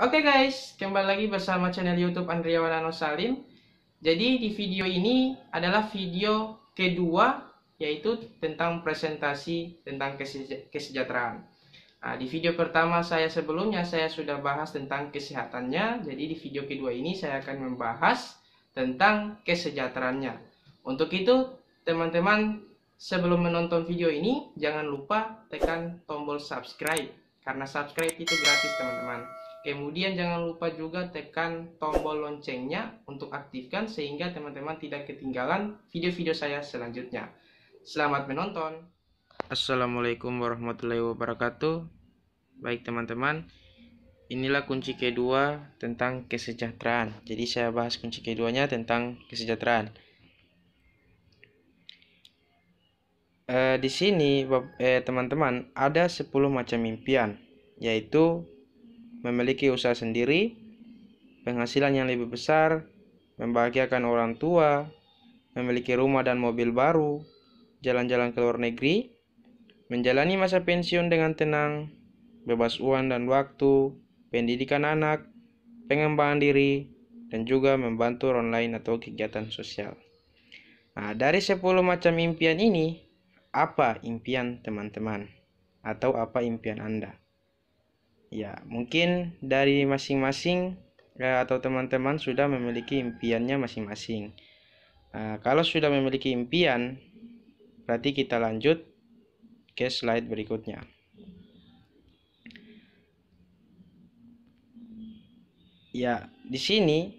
Oke okay guys, kembali lagi bersama channel YouTube Andrea Wanano Salim. Jadi di video ini adalah video kedua yaitu tentang presentasi tentang kesejahteraan. Nah, di video pertama saya sebelumnya saya sudah bahas tentang kesehatannya. Jadi di video kedua ini saya akan membahas tentang kesejahteraannya. Untuk itu, teman-teman sebelum menonton video ini jangan lupa tekan tombol subscribe karena subscribe itu gratis, teman-teman. Kemudian jangan lupa juga tekan tombol loncengnya untuk aktifkan sehingga teman-teman tidak ketinggalan video-video saya selanjutnya. Selamat menonton. Assalamualaikum warahmatullahi wabarakatuh. Baik teman-teman, inilah kunci kedua tentang kesejahteraan. Jadi saya bahas kunci keduanya tentang kesejahteraan. Eh, di sini eh, teman-teman eh, ada 10 macam impian, yaitu memiliki usaha sendiri, penghasilan yang lebih besar, membahagiakan orang tua, memiliki rumah dan mobil baru, jalan-jalan ke luar negeri, menjalani masa pensiun dengan tenang, bebas uang dan waktu, pendidikan anak, pengembangan diri, dan juga membantu orang lain atau kegiatan sosial. Nah, dari 10 macam impian ini, apa impian teman-teman? Atau apa impian Anda? Ya, mungkin dari masing-masing ya, atau teman-teman sudah memiliki impiannya masing-masing. Nah, kalau sudah memiliki impian, berarti kita lanjut ke slide berikutnya. Ya, di sini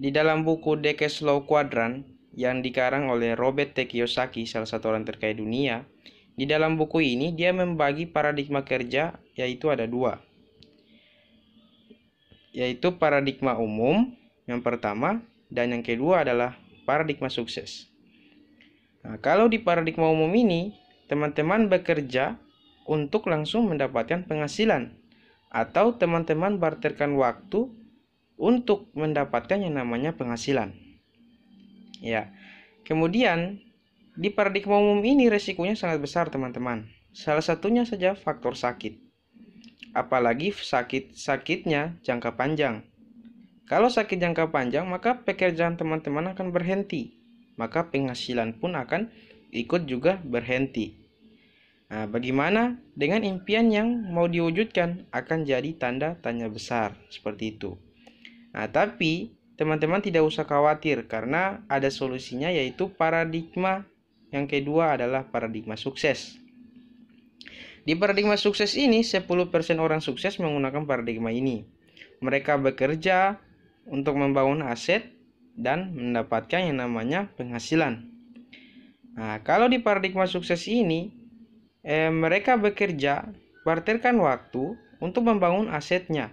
di dalam buku The Law Quadrant yang dikarang oleh Robert T. Kiyosaki, salah satu orang terkaya dunia, di dalam buku ini, dia membagi paradigma kerja, yaitu ada dua, yaitu paradigma umum yang pertama, dan yang kedua adalah paradigma sukses. Nah, kalau di paradigma umum ini, teman-teman bekerja untuk langsung mendapatkan penghasilan, atau teman-teman barterkan waktu untuk mendapatkan yang namanya penghasilan. Ya, kemudian di paradigma umum ini resikonya sangat besar teman-teman. Salah satunya saja faktor sakit. Apalagi sakit-sakitnya jangka panjang. Kalau sakit jangka panjang maka pekerjaan teman-teman akan berhenti. Maka penghasilan pun akan ikut juga berhenti. Nah, bagaimana dengan impian yang mau diwujudkan akan jadi tanda tanya besar seperti itu. Nah, tapi teman-teman tidak usah khawatir karena ada solusinya yaitu paradigma yang kedua adalah paradigma sukses. Di paradigma sukses ini, 10% orang sukses menggunakan paradigma ini. Mereka bekerja untuk membangun aset dan mendapatkan yang namanya penghasilan. Nah, kalau di paradigma sukses ini, eh, mereka bekerja, barterkan waktu untuk membangun asetnya.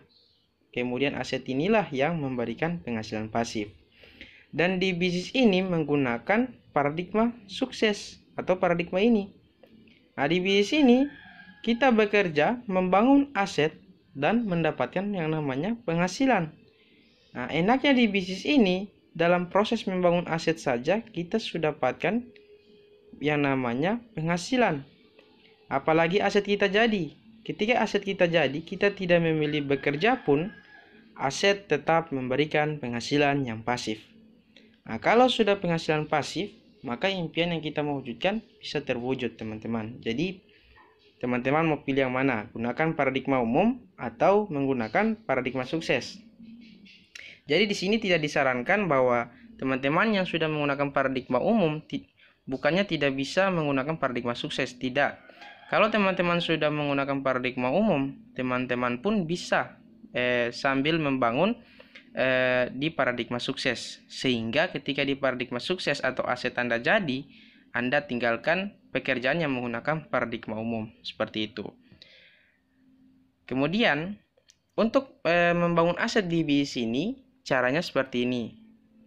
Kemudian aset inilah yang memberikan penghasilan pasif. Dan di bisnis ini menggunakan paradigma sukses atau paradigma ini. Nah, di bisnis ini kita bekerja membangun aset dan mendapatkan yang namanya penghasilan. Nah, enaknya di bisnis ini dalam proses membangun aset saja kita sudah dapatkan yang namanya penghasilan. Apalagi aset kita jadi. Ketika aset kita jadi, kita tidak memilih bekerja pun, aset tetap memberikan penghasilan yang pasif. Nah, kalau sudah penghasilan pasif, maka impian yang kita mau wujudkan bisa terwujud, teman-teman. Jadi, teman-teman mau pilih yang mana? Gunakan paradigma umum atau menggunakan paradigma sukses. Jadi di sini tidak disarankan bahwa teman-teman yang sudah menggunakan paradigma umum bukannya tidak bisa menggunakan paradigma sukses, tidak. Kalau teman-teman sudah menggunakan paradigma umum, teman-teman pun bisa eh, sambil membangun eh, di paradigma sukses. Sehingga ketika di paradigma sukses atau aset Anda jadi, Anda tinggalkan pekerjaan yang menggunakan paradigma umum seperti itu. Kemudian untuk eh, membangun aset di BIS ini caranya seperti ini.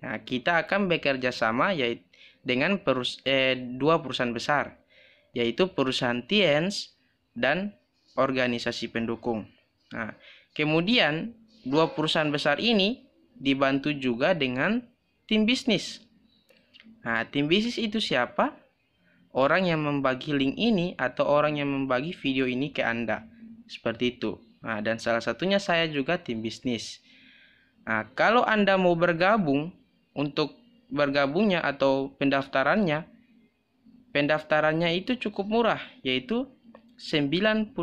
Nah, kita akan bekerja sama yaitu dengan perus eh, dua perusahaan besar, yaitu perusahaan TIENS dan organisasi pendukung. Nah, kemudian Dua perusahaan besar ini dibantu juga dengan tim bisnis. Nah, tim bisnis itu siapa? Orang yang membagi link ini atau orang yang membagi video ini ke Anda. Seperti itu. Nah, dan salah satunya saya juga tim bisnis. Nah, kalau Anda mau bergabung untuk bergabungnya atau pendaftarannya, pendaftarannya itu cukup murah, yaitu 99.000.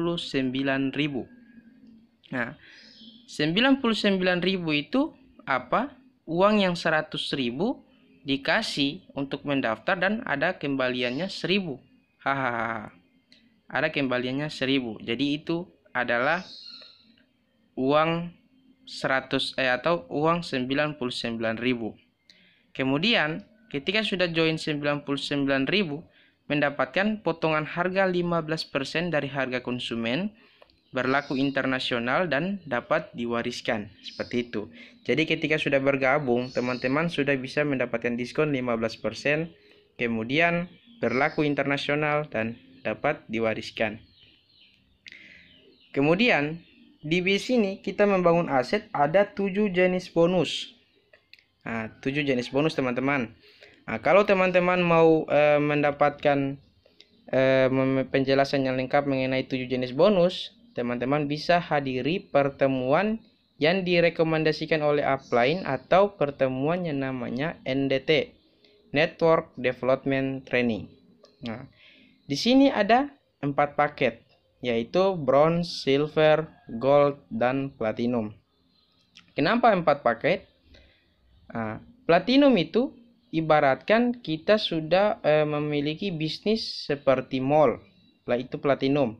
Nah, 99.000 itu apa? Uang yang 100.000 dikasih untuk mendaftar dan ada kembaliannya 1000. Hahaha. ada kembaliannya 1000. Jadi itu adalah uang 100 eh atau uang 99.000. Kemudian ketika sudah join 99.000 mendapatkan potongan harga 15% dari harga konsumen berlaku internasional dan dapat diwariskan seperti itu. Jadi ketika sudah bergabung, teman-teman sudah bisa mendapatkan diskon 15%, kemudian berlaku internasional dan dapat diwariskan. Kemudian di bis ini kita membangun aset ada 7 jenis bonus. Nah, 7 jenis bonus teman-teman. Nah, kalau teman-teman mau e, mendapatkan e, penjelasan yang lengkap mengenai 7 jenis bonus, teman-teman bisa hadiri pertemuan yang direkomendasikan oleh upline atau pertemuan yang namanya NDT Network Development Training. Nah, di sini ada empat paket yaitu bronze, silver, gold, dan platinum. Kenapa empat paket? Nah, platinum itu ibaratkan kita sudah eh, memiliki bisnis seperti mall, lah itu platinum.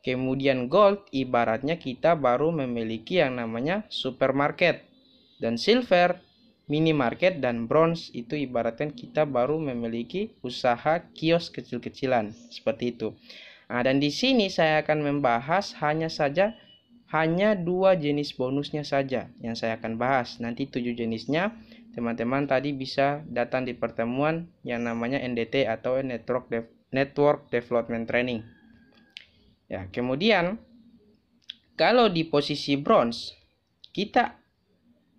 Kemudian gold ibaratnya kita baru memiliki yang namanya supermarket dan silver minimarket dan bronze itu ibaratnya kita baru memiliki usaha kios kecil-kecilan seperti itu. Nah, dan di sini saya akan membahas hanya saja hanya dua jenis bonusnya saja yang saya akan bahas. Nanti tujuh jenisnya teman-teman tadi bisa datang di pertemuan yang namanya NDT atau Network De Network Development Training. Ya, kemudian kalau di posisi bronze kita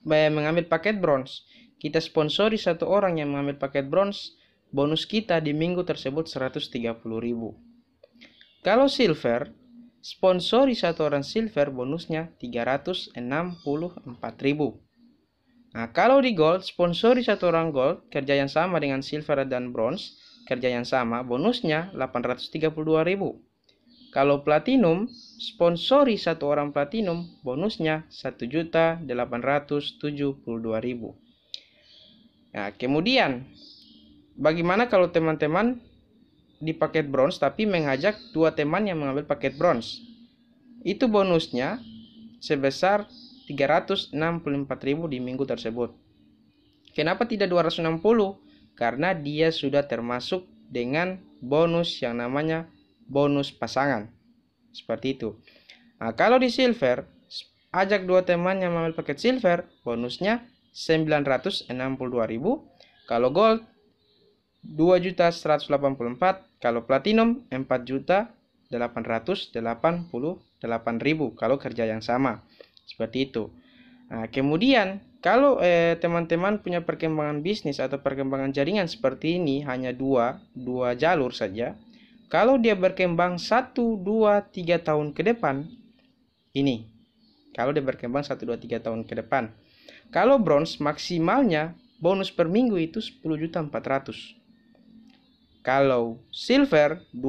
mengambil paket bronze, kita sponsori satu orang yang mengambil paket bronze, bonus kita di minggu tersebut 130.000. Kalau silver, sponsori satu orang silver bonusnya 364.000. Nah, kalau di gold, sponsori satu orang gold, kerja yang sama dengan silver dan bronze, kerja yang sama, bonusnya 832.000. Kalau platinum, sponsori satu orang platinum, bonusnya 1.872.000. Nah, kemudian bagaimana kalau teman-teman di paket bronze tapi mengajak dua teman yang mengambil paket bronze? Itu bonusnya sebesar 364.000 di minggu tersebut. Kenapa tidak 260? Karena dia sudah termasuk dengan bonus yang namanya bonus pasangan. Seperti itu. Nah, kalau di silver, ajak dua teman yang mengambil paket silver, bonusnya 962.000. Kalau gold 2.184, kalau platinum 4.888.000 kalau kerja yang sama. Seperti itu. Nah, kemudian kalau eh, teman-teman eh, teman -teman punya perkembangan bisnis atau perkembangan jaringan seperti ini hanya dua dua jalur saja kalau dia berkembang 1, 2, 3 tahun ke depan, ini. Kalau dia berkembang 1, 2, 3 tahun ke depan. Kalau bronze maksimalnya bonus per minggu itu 10.400. Kalau silver 20.800,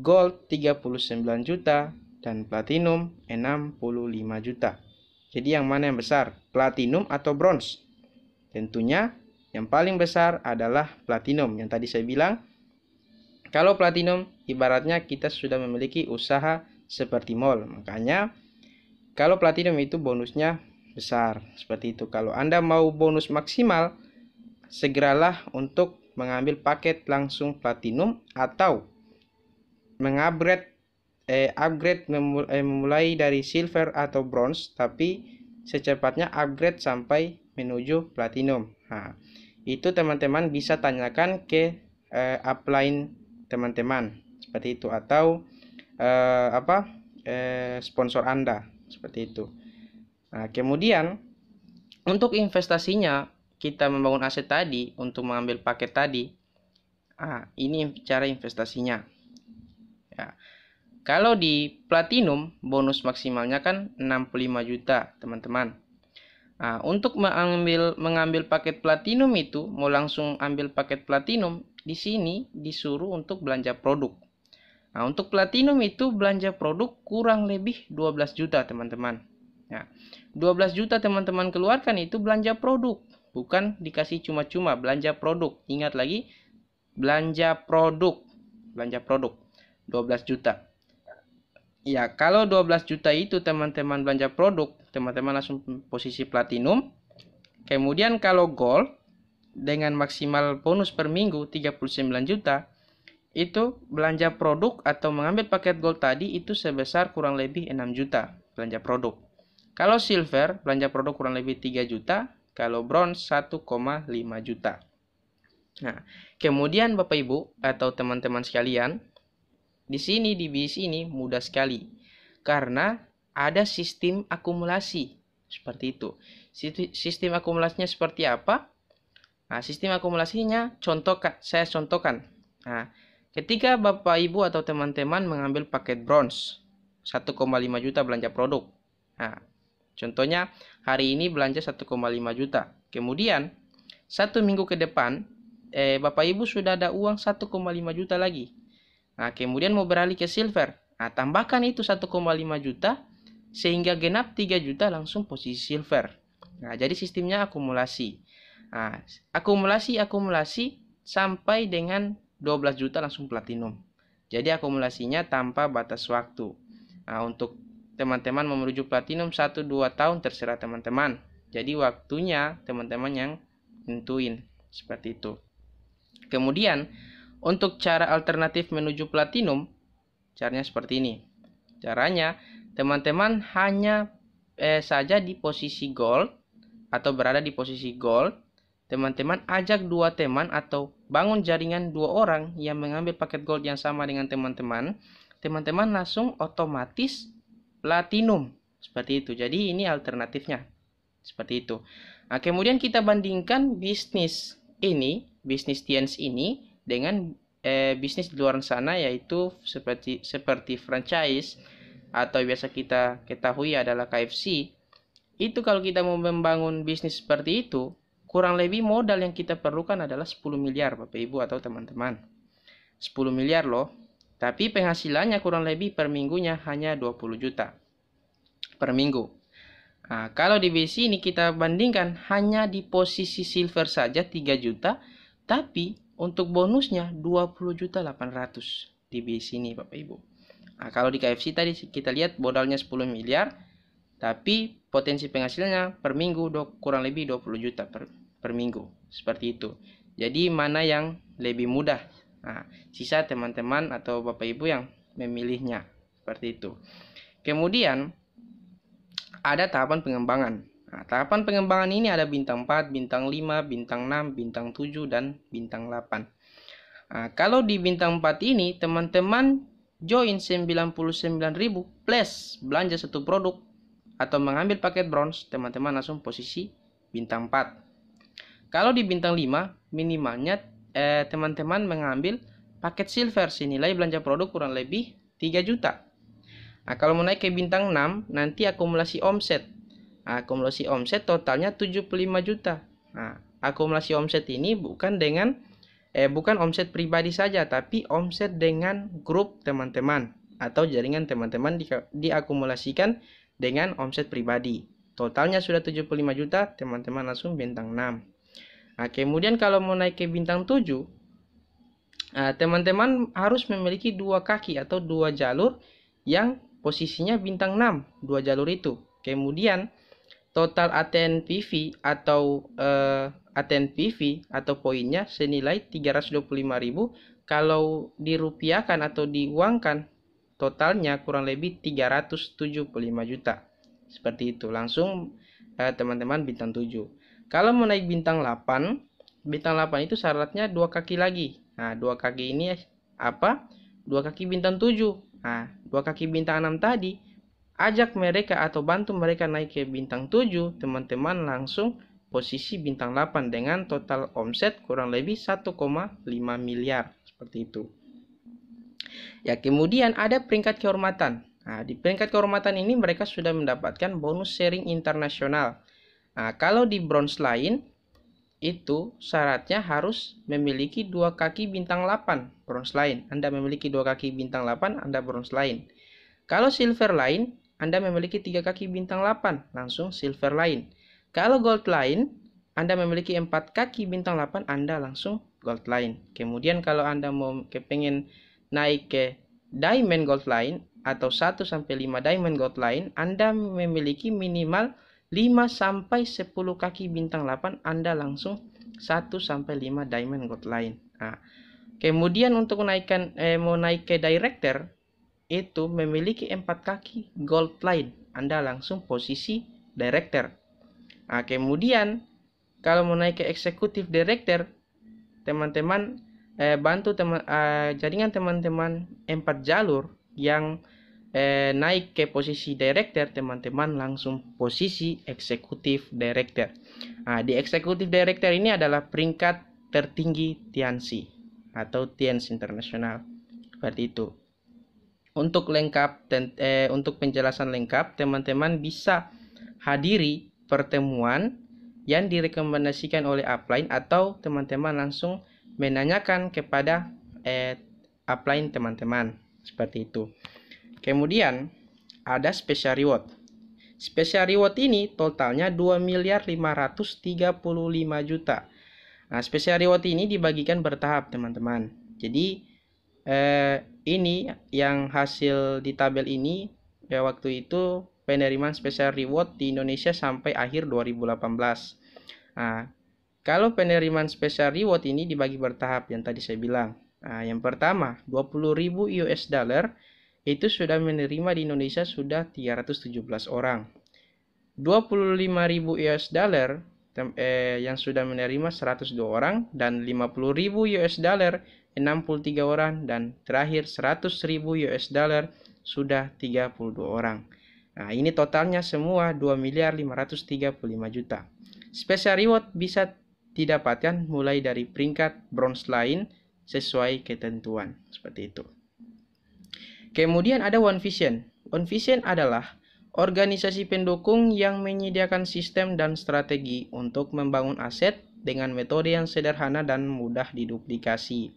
gold 39 juta dan platinum 65 juta. Jadi yang mana yang besar? Platinum atau bronze? Tentunya yang paling besar adalah platinum yang tadi saya bilang kalau platinum, ibaratnya kita sudah memiliki usaha seperti mall. Makanya, kalau platinum itu bonusnya besar. Seperti itu. Kalau Anda mau bonus maksimal, segeralah untuk mengambil paket langsung platinum atau mengupgrade eh, upgrade memulai, eh, memulai dari silver atau bronze tapi secepatnya upgrade sampai menuju platinum. Nah, itu teman-teman bisa tanyakan ke eh, upline teman-teman seperti itu atau eh, apa eh, sponsor Anda seperti itu. Nah, kemudian untuk investasinya kita membangun aset tadi untuk mengambil paket tadi. Ah, ini cara investasinya. Ya. Kalau di platinum bonus maksimalnya kan 65 juta, teman-teman. Nah, untuk mengambil mengambil paket platinum itu mau langsung ambil paket platinum di sini disuruh untuk belanja produk. Nah, untuk platinum itu belanja produk kurang lebih 12 juta, teman-teman. Nah, ya, 12 juta teman-teman keluarkan itu belanja produk, bukan dikasih cuma-cuma belanja produk. Ingat lagi, belanja produk. Belanja produk 12 juta. Ya, kalau 12 juta itu teman-teman belanja produk, teman-teman langsung posisi platinum. Kemudian kalau gold dengan maksimal bonus per minggu 39 juta, itu belanja produk atau mengambil paket gold tadi itu sebesar kurang lebih 6 juta belanja produk. Kalau silver belanja produk kurang lebih 3 juta, kalau bronze 1,5 juta. Nah, kemudian Bapak Ibu atau teman-teman sekalian, di sini di bis ini mudah sekali karena ada sistem akumulasi seperti itu. Sistem akumulasinya seperti apa? Nah, sistem akumulasinya contohkan, saya contohkan. Nah, ketika Bapak Ibu atau teman-teman mengambil paket bronze 1,5 juta belanja produk. Nah, contohnya hari ini belanja 1,5 juta. Kemudian satu minggu ke depan eh, Bapak Ibu sudah ada uang 1,5 juta lagi. Nah, kemudian mau beralih ke silver. Nah, tambahkan itu 1,5 juta sehingga genap 3 juta langsung posisi silver. Nah, jadi sistemnya akumulasi. Nah, akumulasi akumulasi sampai dengan 12 juta langsung platinum. Jadi akumulasinya tanpa batas waktu. Nah, untuk teman-teman menuju platinum 1 2 tahun terserah teman-teman. Jadi waktunya teman-teman yang tentuin seperti itu. Kemudian untuk cara alternatif menuju platinum caranya seperti ini. Caranya teman-teman hanya eh, saja di posisi gold atau berada di posisi gold Teman-teman ajak dua teman atau bangun jaringan dua orang yang mengambil paket gold yang sama dengan teman-teman. Teman-teman langsung otomatis platinum. Seperti itu. Jadi ini alternatifnya. Seperti itu. Nah, kemudian kita bandingkan bisnis ini, bisnis Tiens ini dengan eh, bisnis di luar sana yaitu seperti seperti franchise atau biasa kita ketahui adalah KFC. Itu kalau kita mau membangun bisnis seperti itu, Kurang lebih modal yang kita perlukan adalah 10 miliar Bapak Ibu atau teman-teman. 10 miliar loh, tapi penghasilannya kurang lebih per minggunya hanya 20 juta per minggu. Nah, kalau di BC ini kita bandingkan hanya di posisi silver saja 3 juta, tapi untuk bonusnya 20 juta 800 di BC ini Bapak Ibu. Nah, kalau di KFC tadi kita lihat modalnya 10 miliar, tapi potensi penghasilannya per minggu kurang lebih 20 juta per per minggu seperti itu jadi mana yang lebih mudah nah, sisa teman-teman atau bapak ibu yang memilihnya seperti itu kemudian ada tahapan pengembangan nah, tahapan pengembangan ini ada bintang 4 bintang 5 bintang 6 bintang 7 dan bintang 8 Nah, kalau di bintang 4 ini teman-teman join 99.000 plus belanja satu produk atau mengambil paket bronze, teman-teman langsung posisi bintang 4. Kalau di bintang 5, minimalnya eh, teman-teman eh, mengambil paket silver senilai belanja produk kurang lebih 3 juta. Nah, kalau menaik ke bintang 6, nanti akumulasi omset. Nah, akumulasi omset totalnya 75 juta. Nah, akumulasi omset ini bukan dengan eh bukan omset pribadi saja, tapi omset dengan grup teman-teman atau jaringan teman-teman di, diakumulasikan dengan omset pribadi. Totalnya sudah 75 juta, teman-teman langsung bintang 6. Nah, kemudian kalau mau naik ke bintang 7, eh, teman-teman nah, harus memiliki dua kaki atau dua jalur yang posisinya bintang 6, dua jalur itu. Kemudian total ATN PV atau eh, ATN PV atau poinnya senilai 325.000 kalau dirupiahkan atau diuangkan totalnya kurang lebih 375 juta. Seperti itu. Langsung eh, teman-teman eh, bintang 7. Kalau mau naik bintang 8, bintang 8 itu syaratnya dua kaki lagi. Nah, dua kaki ini apa? Dua kaki bintang 7. Nah, dua kaki bintang 6 tadi ajak mereka atau bantu mereka naik ke bintang 7, teman-teman langsung posisi bintang 8 dengan total omset kurang lebih 1,5 miliar seperti itu. Ya, kemudian ada peringkat kehormatan. Nah, di peringkat kehormatan ini mereka sudah mendapatkan bonus sharing internasional. Nah, kalau di bronze lain itu syaratnya harus memiliki dua kaki bintang 8 bronze lain. Anda memiliki dua kaki bintang 8, Anda bronze lain. Kalau silver lain, Anda memiliki tiga kaki bintang 8, langsung silver lain. Kalau gold lain, Anda memiliki empat kaki bintang 8, Anda langsung gold lain. Kemudian kalau Anda mau kepengen naik ke diamond gold lain atau 1 sampai 5 diamond gold lain, Anda memiliki minimal 5 sampai 10 kaki bintang 8 Anda langsung 1 sampai 5 diamond gold line. Nah, kemudian untuk menaikkan eh, mau naik ke director itu memiliki 4 kaki gold line. Anda langsung posisi director. Nah, kemudian kalau mau naik ke eksekutif director teman-teman eh, bantu teman eh, jaringan teman-teman 4 jalur yang eh, naik ke posisi director, teman-teman langsung posisi eksekutif director. Nah, di eksekutif director ini adalah peringkat tertinggi TNC atau TNC internasional. Seperti itu. Untuk lengkap ten, eh, untuk penjelasan lengkap, teman-teman bisa hadiri pertemuan yang direkomendasikan oleh upline atau teman-teman langsung menanyakan kepada eh, upline teman-teman. Seperti itu. Kemudian ada special reward. Special reward ini totalnya 2 miliar 535 juta. Nah, special reward ini dibagikan bertahap, teman-teman. Jadi eh, ini yang hasil di tabel ini ya waktu itu penerimaan special reward di Indonesia sampai akhir 2018. Nah, kalau penerimaan special reward ini dibagi bertahap yang tadi saya bilang. Nah, yang pertama 20.000 US dollar itu sudah menerima di Indonesia sudah 317 orang. 25.000 US dollar eh, yang sudah menerima 102 orang dan 50.000 US dollar 63 orang dan terakhir 100.000 US dollar sudah 32 orang. Nah, ini totalnya semua 2 miliar 535 juta. Special reward bisa didapatkan mulai dari peringkat bronze lain sesuai ketentuan seperti itu. Kemudian ada One Vision. One Vision adalah organisasi pendukung yang menyediakan sistem dan strategi untuk membangun aset dengan metode yang sederhana dan mudah diduplikasi.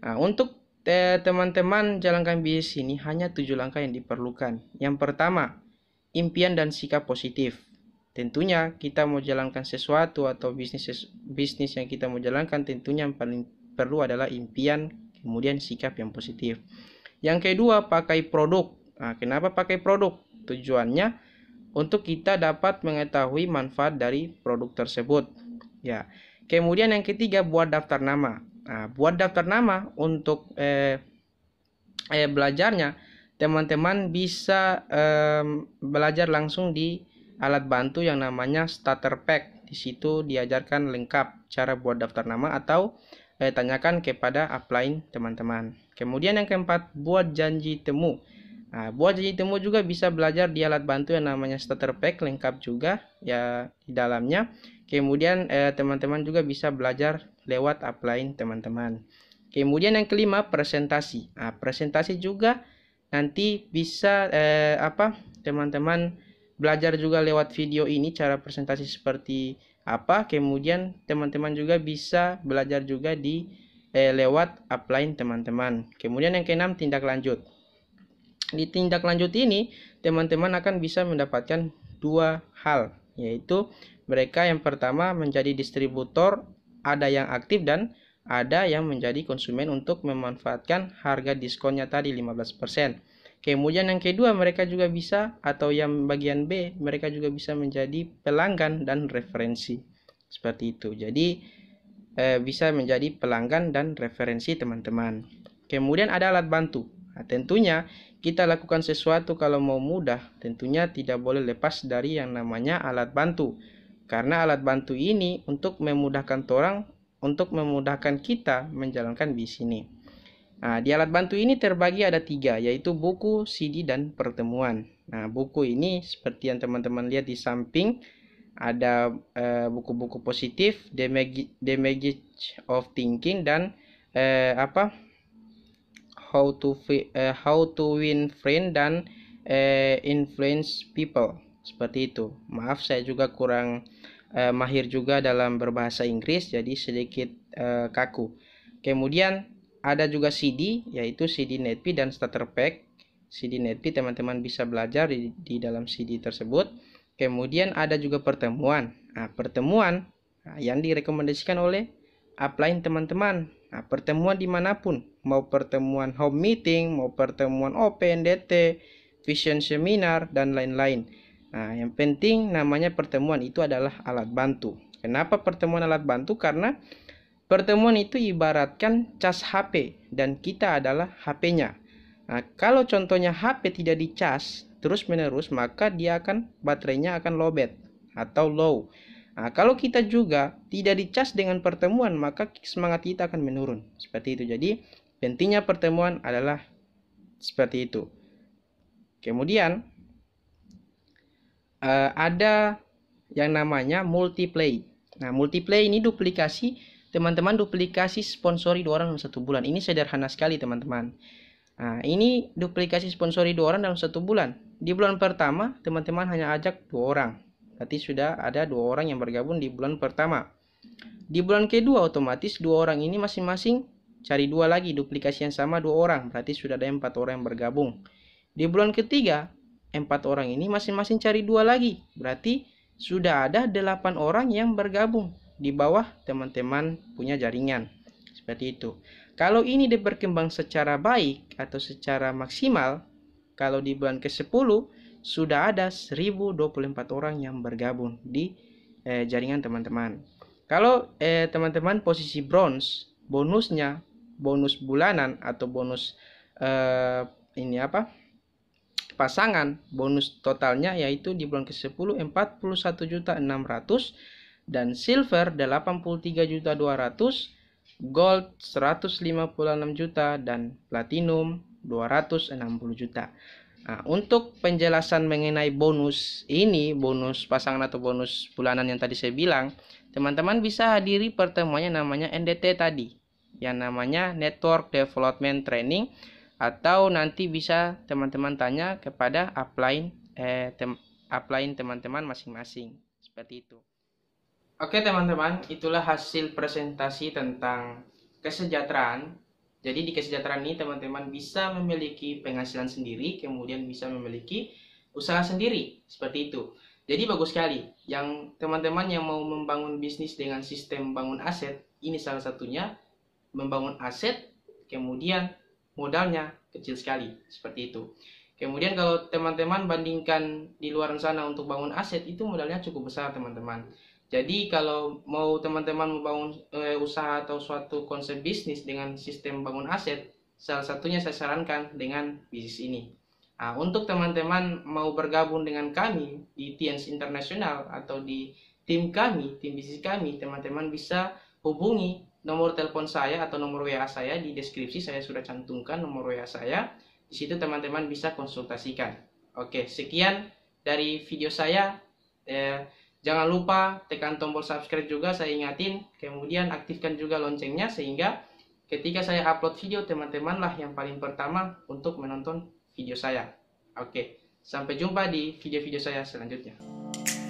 Nah, untuk teman-teman jalankan bisnis ini hanya tujuh langkah yang diperlukan. Yang pertama, impian dan sikap positif. Tentunya kita mau jalankan sesuatu atau bisnis bisnis yang kita mau jalankan tentunya yang paling perlu adalah impian kemudian sikap yang positif. Yang kedua, pakai produk. Nah, kenapa pakai produk? Tujuannya untuk kita dapat mengetahui manfaat dari produk tersebut. Ya. Kemudian yang ketiga, buat daftar nama. Nah, buat daftar nama untuk eh, eh, belajarnya, teman-teman bisa eh, belajar langsung di alat bantu yang namanya starter pack. Di situ diajarkan lengkap cara buat daftar nama atau eh, tanyakan kepada upline teman-teman. Kemudian yang keempat, buat janji temu. Nah, buat janji temu juga bisa belajar di alat bantu yang namanya starter pack lengkap juga ya di dalamnya. Kemudian eh, teman-teman eh, juga bisa belajar lewat upline teman-teman. Kemudian yang kelima presentasi. Nah, presentasi juga nanti bisa eh, apa teman-teman belajar juga lewat video ini cara presentasi seperti apa. Kemudian teman-teman juga bisa belajar juga di eh, lewat upline teman-teman. Kemudian yang keenam tindak lanjut. Di tindak lanjut ini teman-teman akan bisa mendapatkan dua hal yaitu mereka yang pertama menjadi distributor ada yang aktif dan ada yang menjadi konsumen untuk memanfaatkan harga diskonnya tadi 15%. Kemudian yang kedua mereka juga bisa atau yang bagian B mereka juga bisa menjadi pelanggan dan referensi. Seperti itu. Jadi eh, bisa menjadi pelanggan dan referensi teman-teman. Kemudian ada alat bantu. Nah, tentunya kita lakukan sesuatu kalau mau mudah, tentunya tidak boleh lepas dari yang namanya alat bantu. Karena alat bantu ini untuk memudahkan orang, untuk memudahkan kita menjalankan di sini. Nah, di alat bantu ini terbagi ada tiga, yaitu buku, CD, dan pertemuan. Nah, buku ini seperti yang teman-teman lihat di samping, ada eh, buku-buku uh, positif the magic the magic of thinking dan uh, apa how to uh, how to win friend dan uh, influence people seperti itu maaf saya juga kurang uh, mahir juga dalam berbahasa Inggris jadi sedikit uh, kaku kemudian ada juga CD yaitu CD NetPi dan starter pack CD NetPi teman-teman bisa belajar di, di dalam CD tersebut Kemudian ada juga pertemuan. Nah, pertemuan nah, yang direkomendasikan oleh upline teman-teman. Nah, pertemuan dimanapun, mau pertemuan home meeting, mau pertemuan open, DT, vision seminar, dan lain-lain. Nah, yang penting namanya pertemuan itu adalah alat bantu. Kenapa pertemuan alat bantu? Karena pertemuan itu ibaratkan cas HP dan kita adalah HP-nya. Nah, kalau contohnya HP tidak dicas, terus-menerus, maka dia akan baterainya akan lobet atau low. Nah, kalau kita juga tidak dicas dengan pertemuan, maka semangat kita akan menurun. Seperti itu. Jadi, pentingnya pertemuan adalah seperti itu. Kemudian uh, ada yang namanya multiplay. Nah, multiplay ini duplikasi teman-teman duplikasi sponsori dua orang dalam satu bulan. Ini sederhana sekali, teman-teman. Nah, ini duplikasi sponsori dua orang dalam satu bulan. Di bulan pertama, teman-teman hanya ajak dua orang. Berarti sudah ada dua orang yang bergabung di bulan pertama. Di bulan kedua, otomatis dua orang ini masing-masing cari dua lagi duplikasi yang sama dua orang. Berarti sudah ada empat orang yang bergabung. Di bulan ketiga, empat orang ini masing-masing cari dua lagi. Berarti sudah ada delapan orang yang bergabung di bawah teman-teman punya jaringan. Seperti itu. Kalau ini berkembang secara baik atau secara maksimal, kalau di bulan ke-10 sudah ada 1024 orang yang bergabung di eh, jaringan teman-teman. Kalau teman eh, teman-teman posisi bronze, bonusnya bonus bulanan atau bonus eh, ini apa? pasangan, bonus totalnya yaitu di bulan ke-10 41.600 dan silver 83.200 gold 156 juta dan platinum 260 juta. Nah, untuk penjelasan mengenai bonus ini, bonus pasangan atau bonus bulanan yang tadi saya bilang, teman-teman bisa hadiri pertemuannya namanya NDT tadi, yang namanya Network Development Training atau nanti bisa teman-teman tanya kepada upline eh tem upline teman-teman masing-masing. Seperti itu. Oke teman-teman, itulah hasil presentasi tentang kesejahteraan. Jadi di kesejahteraan ini teman-teman bisa memiliki penghasilan sendiri, kemudian bisa memiliki usaha sendiri, seperti itu. Jadi bagus sekali. Yang teman-teman yang mau membangun bisnis dengan sistem bangun aset, ini salah satunya membangun aset, kemudian modalnya kecil sekali, seperti itu. Kemudian kalau teman-teman bandingkan di luar sana untuk bangun aset itu modalnya cukup besar teman-teman. Jadi kalau mau teman-teman membangun eh, usaha atau suatu konsep bisnis dengan sistem bangun aset, salah satunya saya sarankan dengan bisnis ini. Nah, untuk teman-teman mau bergabung dengan kami di TNS International atau di tim kami, tim bisnis kami, teman-teman bisa hubungi nomor telepon saya atau nomor WA saya di deskripsi saya sudah cantumkan nomor WA saya. Di situ teman-teman bisa konsultasikan. Oke, sekian dari video saya. Eh, Jangan lupa tekan tombol subscribe juga saya ingatin, kemudian aktifkan juga loncengnya sehingga ketika saya upload video teman-teman lah yang paling pertama untuk menonton video saya. Oke, sampai jumpa di video-video saya selanjutnya.